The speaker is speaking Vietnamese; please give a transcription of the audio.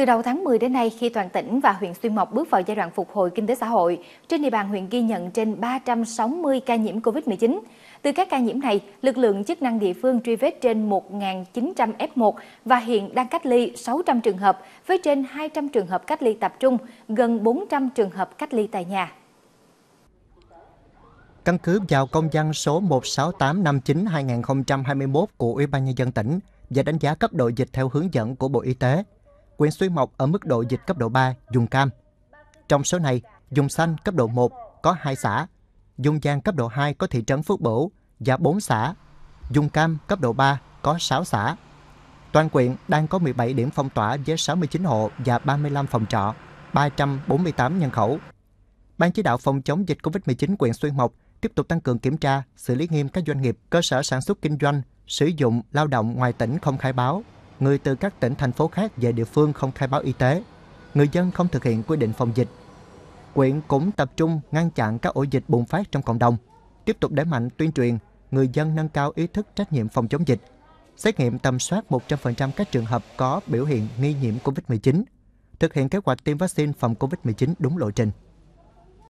Từ đầu tháng 10 đến nay, khi toàn tỉnh và huyện Xuyên Mộc bước vào giai đoạn phục hồi kinh tế xã hội, trên địa bàn huyện ghi nhận trên 360 ca nhiễm COVID-19. Từ các ca nhiễm này, lực lượng chức năng địa phương truy vết trên 1.900 F1 và hiện đang cách ly 600 trường hợp, với trên 200 trường hợp cách ly tập trung, gần 400 trường hợp cách ly tại nhà. Căn cứ vào công văn số 16859-2021 của Ủy ban Nhân dân tỉnh và đánh giá cấp độ dịch theo hướng dẫn của Bộ Y tế, quyện Suối Mộc ở mức độ dịch cấp độ 3, dùng cam. Trong số này, dùng xanh cấp độ 1 có 2 xã, dùng vàng cấp độ 2 có thị trấn Phước Bửu và 4 xã, dùng cam cấp độ 3 có 6 xã. Toàn quyện đang có 17 điểm phong tỏa với 69 hộ và 35 phòng trọ, 348 nhân khẩu. Ban chỉ đạo phòng chống dịch COVID-19 quyện Xuyên Mộc tiếp tục tăng cường kiểm tra, xử lý nghiêm các doanh nghiệp, cơ sở sản xuất kinh doanh, sử dụng lao động ngoài tỉnh không khai báo, người từ các tỉnh thành phố khác về địa phương không khai báo y tế, người dân không thực hiện quy định phòng dịch. Quyện cũng tập trung ngăn chặn các ổ dịch bùng phát trong cộng đồng, tiếp tục đẩy mạnh tuyên truyền, người dân nâng cao ý thức trách nhiệm phòng chống dịch, xét nghiệm tầm soát 100% các trường hợp có biểu hiện nghi nhiễm COVID-19, thực hiện kế hoạch tiêm vaccine phòng COVID-19 đúng lộ trình.